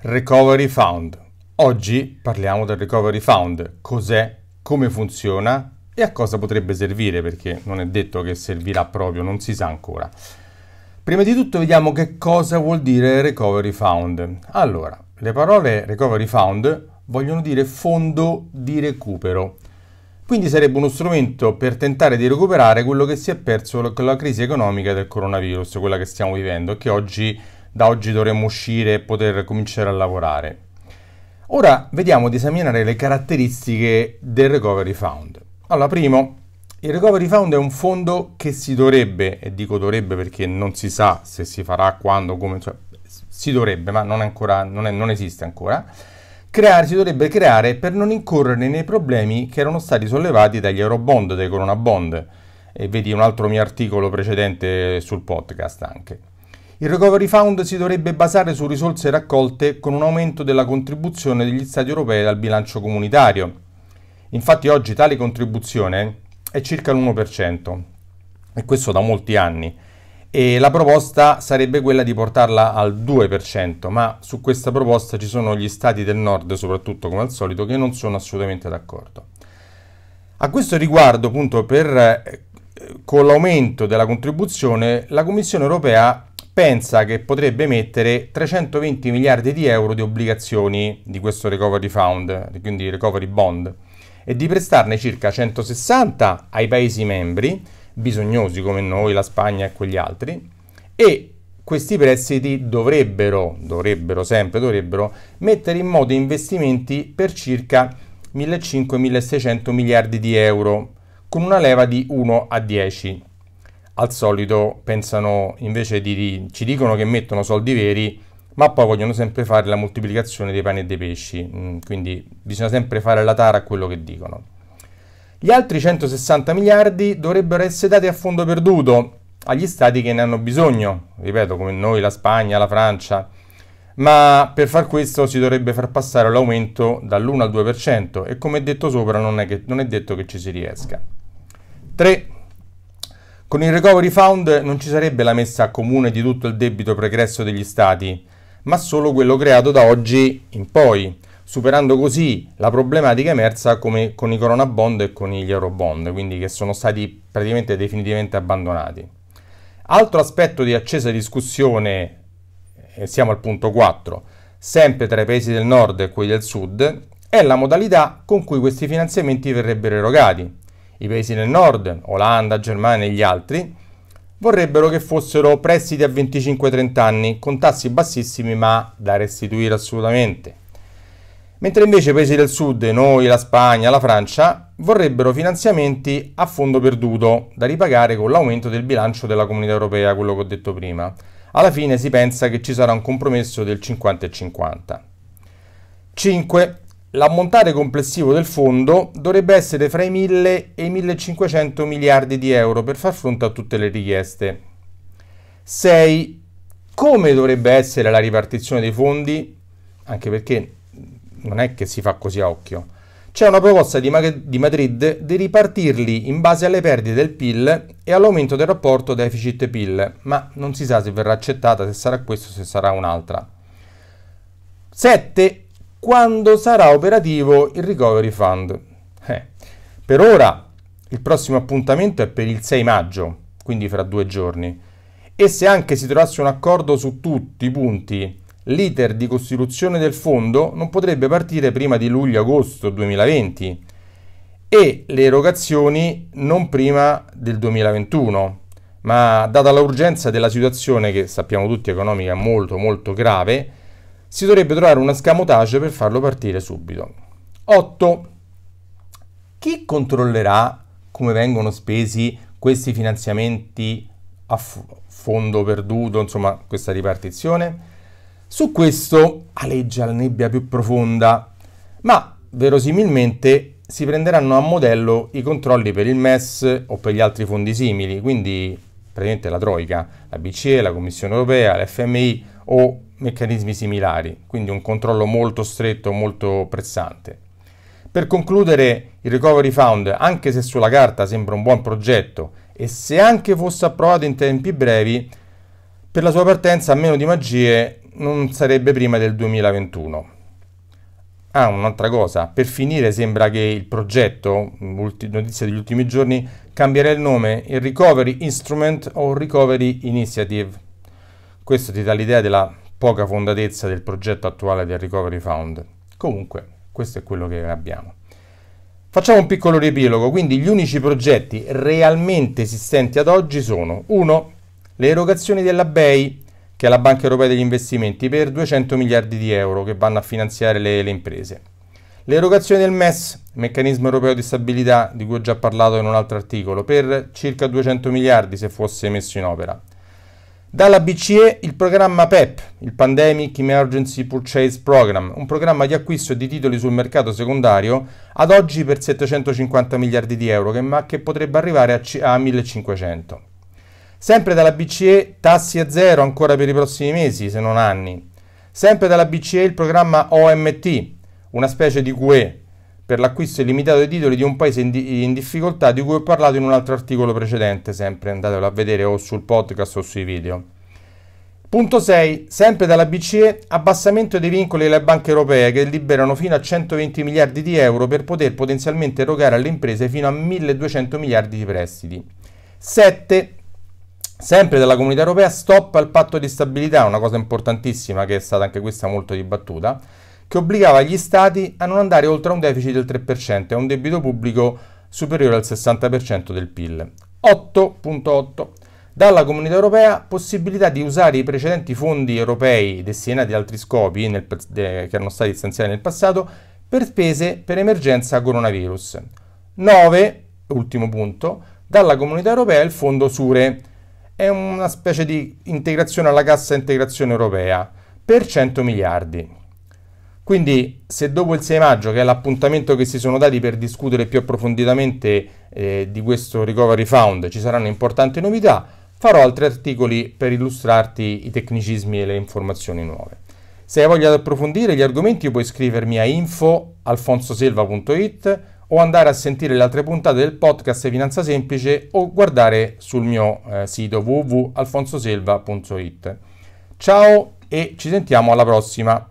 Recovery Fund. Oggi parliamo del Recovery Fund, cos'è, come funziona e a cosa potrebbe servire, perché non è detto che servirà proprio, non si sa ancora. Prima di tutto vediamo che cosa vuol dire Recovery Fund. Allora, le parole Recovery Fund vogliono dire fondo di recupero. Quindi sarebbe uno strumento per tentare di recuperare quello che si è perso con la crisi economica del coronavirus, quella che stiamo vivendo, che oggi da oggi dovremmo uscire e poter cominciare a lavorare. Ora vediamo di esaminare le caratteristiche del Recovery Fund. Allora, primo, il Recovery Fund è un fondo che si dovrebbe, e dico dovrebbe perché non si sa se si farà, quando, come, cioè, si dovrebbe, ma non, ancora, non, è, non esiste ancora, creare, si dovrebbe creare per non incorrere nei problemi che erano stati sollevati dagli Eurobond, dai Corona Bond. E vedi un altro mio articolo precedente sul podcast anche. Il Recovery Fund si dovrebbe basare su risorse raccolte con un aumento della contribuzione degli Stati europei al bilancio comunitario. Infatti oggi tale contribuzione è circa l'1%, e questo da molti anni, e la proposta sarebbe quella di portarla al 2%, ma su questa proposta ci sono gli Stati del Nord, soprattutto come al solito, che non sono assolutamente d'accordo. A questo riguardo, appunto, per, eh, con l'aumento della contribuzione, la Commissione europea pensa che potrebbe mettere 320 miliardi di euro di obbligazioni di questo recovery fund, quindi recovery bond, e di prestarne circa 160 ai paesi membri, bisognosi come noi, la Spagna e quegli altri, e questi prestiti dovrebbero, dovrebbero, sempre dovrebbero, mettere in moto investimenti per circa 1.500-1.600 miliardi di euro, con una leva di 1 a 10 al solito pensano invece di, ci dicono che mettono soldi veri, ma poi vogliono sempre fare la moltiplicazione dei pani e dei pesci, mm, quindi bisogna sempre fare la tara a quello che dicono. Gli altri 160 miliardi dovrebbero essere dati a fondo perduto agli stati che ne hanno bisogno, ripeto, come noi, la Spagna, la Francia, ma per far questo si dovrebbe far passare l'aumento dall'1 al 2% e come detto sopra non è, che, non è detto che ci si riesca. 3. Con il Recovery Fund non ci sarebbe la messa comune di tutto il debito pregresso degli Stati, ma solo quello creato da oggi in poi, superando così la problematica emersa come con i Corona Bond e con gli Euro Bond, quindi che sono stati praticamente definitivamente abbandonati. Altro aspetto di accesa discussione, e siamo al punto 4, sempre tra i paesi del nord e quelli del sud, è la modalità con cui questi finanziamenti verrebbero erogati i paesi del nord, Olanda, Germania e gli altri, vorrebbero che fossero prestiti a 25-30 anni, con tassi bassissimi ma da restituire assolutamente. Mentre invece i paesi del sud, noi, la Spagna, la Francia, vorrebbero finanziamenti a fondo perduto, da ripagare con l'aumento del bilancio della comunità europea, quello che ho detto prima. Alla fine si pensa che ci sarà un compromesso del 50 50. 5. L'ammontare complessivo del fondo dovrebbe essere fra i 1000 e i 1500 miliardi di euro per far fronte a tutte le richieste. 6. Come dovrebbe essere la ripartizione dei fondi? Anche perché non è che si fa così a occhio. C'è una proposta di, Mag- di Madrid di ripartirli in base alle perdite del PIL e all'aumento del rapporto deficit-PIL, ma non si sa se verrà accettata, se sarà questo o se sarà un'altra. 7 quando sarà operativo il Recovery Fund. Eh. Per ora il prossimo appuntamento è per il 6 maggio, quindi fra due giorni. E se anche si trovasse un accordo su tutti i punti, l'iter di costituzione del fondo non potrebbe partire prima di luglio-agosto 2020 e le erogazioni non prima del 2021. Ma data l'urgenza della situazione, che sappiamo tutti economica molto molto grave, si dovrebbe trovare una scamotage per farlo partire subito. 8. Chi controllerà come vengono spesi questi finanziamenti a fondo perduto, insomma questa ripartizione? Su questo aleggia la nebbia più profonda, ma verosimilmente si prenderanno a modello i controlli per il MES o per gli altri fondi simili, quindi praticamente la Troica, la BCE, la Commissione Europea, l'FMI o meccanismi similari, quindi un controllo molto stretto, molto pressante. Per concludere, il Recovery Fund, anche se sulla carta sembra un buon progetto e se anche fosse approvato in tempi brevi, per la sua partenza, a meno di magie, non sarebbe prima del 2021. Ah, un'altra cosa, per finire sembra che il progetto, notizia degli ultimi giorni, cambierà il nome in Recovery Instrument o Recovery Initiative. Questo ti dà l'idea della poca fondatezza del progetto attuale del Recovery Fund. Comunque, questo è quello che abbiamo. Facciamo un piccolo riepilogo, quindi gli unici progetti realmente esistenti ad oggi sono 1. Le erogazioni della BEI, che è la Banca Europea degli Investimenti, per 200 miliardi di euro che vanno a finanziare le, le imprese. L'erogazione del MES, Meccanismo Europeo di Stabilità, di cui ho già parlato in un altro articolo, per circa 200 miliardi se fosse messo in opera. Dalla BCE il programma PEP, il Pandemic Emergency Purchase Program, un programma di acquisto di titoli sul mercato secondario ad oggi per 750 miliardi di euro, che, ma che potrebbe arrivare a, a 1500. Sempre dalla BCE tassi a zero ancora per i prossimi mesi, se non anni. Sempre dalla BCE il programma OMT, una specie di QE, per l'acquisto illimitato dei titoli di un paese in, di in, difficoltà di cui ho parlato in un altro articolo precedente, sempre andatelo a vedere o sul podcast o sui video. Punto 6. Sempre dalla BCE, abbassamento dei vincoli delle banche europee che liberano fino a 120 miliardi di euro per poter potenzialmente erogare alle imprese fino a 1200 miliardi di prestiti. 7. Sempre dalla comunità europea, stop al patto di stabilità, una cosa importantissima che è stata anche questa molto dibattuta che obbligava gli stati a non andare oltre un deficit del 3% e un debito pubblico superiore al 60% del PIL. 8.8. Dalla Comunità Europea possibilità di usare i precedenti fondi europei destinati ad altri scopi nel, che erano stati stanziati nel passato per spese per emergenza coronavirus. 9. Ultimo punto. Dalla Comunità Europea il fondo Sure. È una specie di integrazione alla cassa integrazione europea per 100 miliardi. Quindi se dopo il 6 maggio, che è l'appuntamento che si sono dati per discutere più approfonditamente eh, di questo Recovery Fund, ci saranno importanti novità, farò altri articoli per illustrarti i tecnicismi e le informazioni nuove. Se hai voglia di approfondire gli argomenti puoi scrivermi a info alfonsoselva.it o andare a sentire le altre puntate del podcast Finanza Semplice o guardare sul mio eh, sito www.alfonsoselva.it. Ciao e ci sentiamo alla prossima!